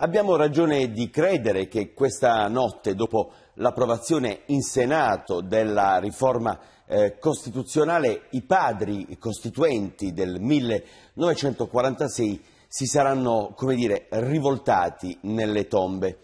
Abbiamo ragione di credere che questa notte, dopo l'approvazione in Senato della riforma eh, costituzionale, i padri costituenti del 1946 si saranno, come dire, rivoltati nelle tombe.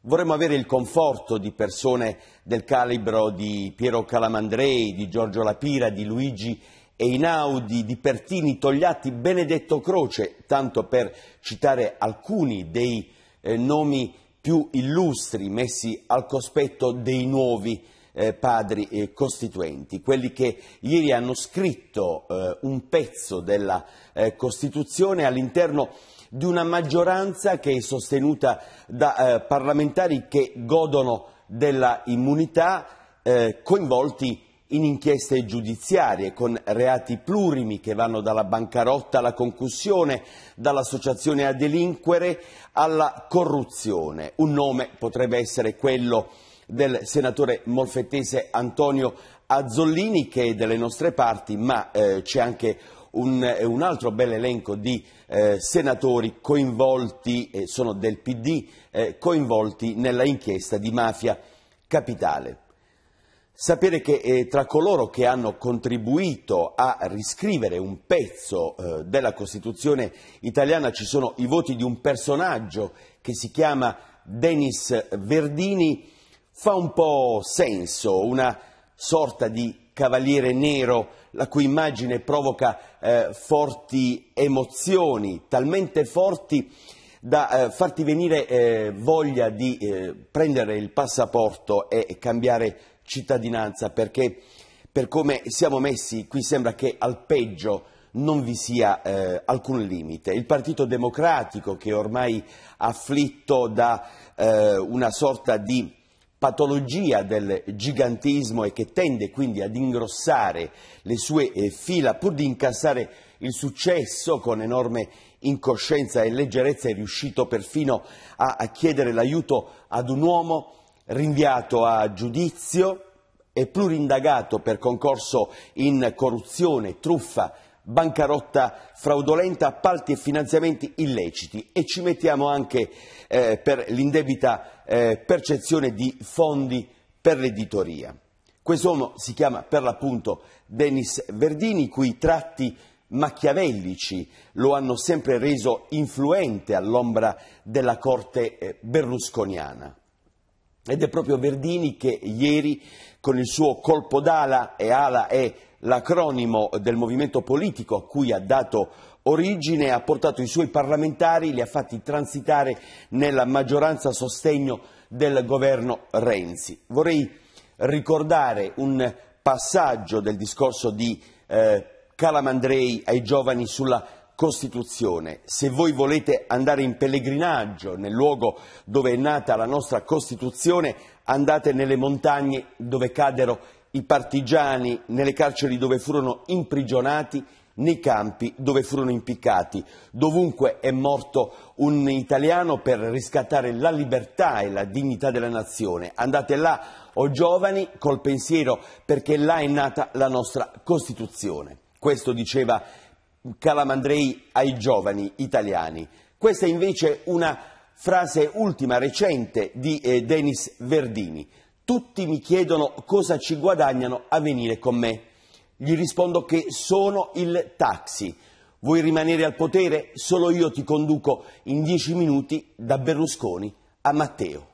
Vorremmo avere il conforto di persone del calibro di Piero Calamandrei, di Giorgio Lapira, di Luigi Einaudi, di Pertini, Togliatti, Benedetto Croce, tanto per citare alcuni dei eh, nomi più illustri messi al cospetto dei nuovi eh, padri eh, costituenti, quelli che ieri hanno scritto eh, un pezzo della eh, Costituzione all'interno di una maggioranza che è sostenuta da eh, parlamentari che godono della immunità coinvolti in inchieste giudiziarie con reati plurimi che vanno dalla bancarotta alla concussione, dall'associazione a delinquere alla corruzione. Un nome potrebbe essere quello del senatore molfettese Antonio Azzollini che è delle nostre parti, ma eh, c'è anche un, eh, un, altro bel elenco di eh, senatori coinvolti, eh, sono del PD, eh, coinvolti nella inchiesta di mafia capitale. Sapere che eh, tra coloro che hanno contribuito a riscrivere un pezzo eh, della Costituzione italiana ci sono i voti di un personaggio che si chiama Denis Verdini fa un po' senso, una sorta di cavaliere nero la cui immagine provoca eh, forti emozioni, talmente forti da eh, farti venire eh, voglia di eh, prendere il passaporto e cambiare cittadinanza perché per come siamo messi qui sembra che al peggio non vi sia eh, alcun limite. Il Partito Democratico che è ormai afflitto da eh, una sorta di patologia del gigantismo e che tende quindi ad ingrossare le sue eh, fila pur di incassare il successo con enorme incoscienza e leggerezza è riuscito perfino a, a chiedere l'aiuto ad un uomo rinviato a giudizio è plurindagato per concorso in corruzione, truffa, bancarotta fraudolenta, appalti e finanziamenti illeciti e ci mettiamo anche eh, per l'indebita eh, percezione di fondi per l'editoria. Quest'uomo si chiama per l'appunto Denis Verdini, i cui tratti machiavellici lo hanno sempre reso influente all'ombra della corte eh, berlusconiana. Ed è proprio Verdini che ieri con il suo colpo d'ala, e ala è l'acronimo del movimento politico a cui ha dato origine, ha portato i suoi parlamentari, li ha fatti transitare nella maggioranza sostegno del governo Renzi. Vorrei ricordare un passaggio del discorso di eh, Calamandrei ai giovani sulla Costituzione. Se voi volete andare in pellegrinaggio nel luogo dove è nata la nostra Costituzione, andate nelle montagne dove caddero i partigiani, nelle carceri dove furono imprigionati, nei campi dove furono impiccati. Dovunque è morto un italiano per riscattare la libertà e la dignità della nazione. Andate là, o giovani, col pensiero, perché là è nata la nostra Costituzione. Questo diceva calamandrei ai giovani italiani. Questa invece è una frase ultima, recente, di eh, Denis Verdini. Tutti mi chiedono cosa ci guadagnano a venire con me. Gli rispondo che sono il taxi. Vuoi rimanere al potere? Solo io ti conduco in dieci minuti da Berlusconi a Matteo.